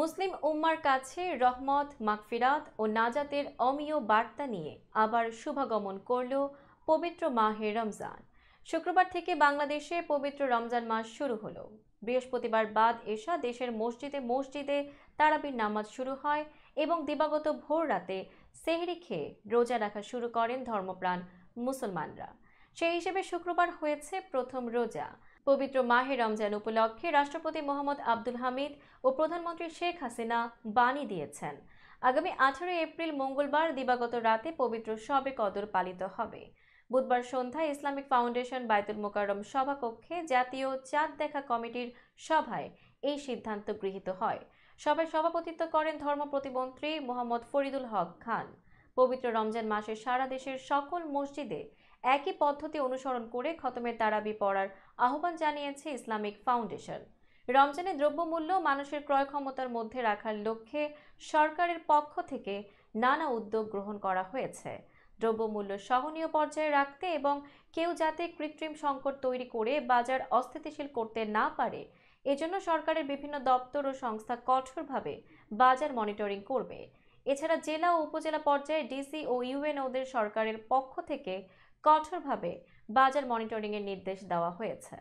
মুসলিম উম্মার কাছে রহমত মাগফিরাত ও নাজাতের অমীয় বার্তা নিয়ে আবার শুভাগমন করল পবিত্র মাহে রমজান শুক্রবার থেকে বাংলাদেশে পবিত্র রমজান মাস শুরু হলো বৃহস্পতিবার বাদ এসা দেশের মসজিদে মসজিদে তারাবির নামাজ শুরু হয় এবং দিবাগত ভোর রাতে সেহরি খেয়ে রোজা রাখা শুরু করেন ধর্মপ্রাণ মুসলমানরা সেই হিসেবে শুক্রবার হয়েছে প্রথম রোজা পবিত্র মাহে রমজান উপলক্ষে রাষ্ট্রপতি মোহাম্মদ আব্দুল হামিদ ও প্রধানমন্ত্রী শেখ হাসিনা বাণী দিয়েছেন আগামী আঠারোই এপ্রিল মঙ্গলবার দিবাগত রাতে পবিত্র সবে কদর পালিত হবে বুধবার সন্ধ্যায় ইসলামিক ফাউন্ডেশন বায়তুল মোকারম সভাকক্ষে জাতীয় চাঁদ দেখা কমিটির সভায় এই সিদ্ধান্ত গৃহীত হয় সভায় সভাপতিত্ব করেন ধর্ম প্রতিমন্ত্রী মোহাম্মদ ফরিদুল হক খান পবিত্র রমজান মাসে সারা দেশের সকল মসজিদে একই পদ্ধতি অনুসরণ করে খতমের তারাবি পড়ার আহ্বান জানিয়েছে ইসলামিক ফাউন্ডেশন রমজানে দ্রব্যমূল্য মানুষের ক্রয় ক্ষমতার মধ্যে রাখার লক্ষ্যে সরকারের পক্ষ থেকে নানা উদ্যোগ গ্রহণ করা হয়েছে দ্রব্যমূল্য সহনীয় পর্যায়ে রাখতে এবং কেউ যাতে কৃত্রিম সংকট তৈরি করে বাজার অস্থিতিশীল করতে না পারে এজন্য সরকারের বিভিন্ন দপ্তর ও সংস্থা কঠোরভাবে বাজার মনিটরিং করবে এছাড়া জেলা ও উপজেলা পর্যায়ে ডিসি ও ইউএনওদের সরকারের পক্ষ থেকে কঠোরভাবে বাজার মনিটরিংয়ের নির্দেশ দেওয়া হয়েছে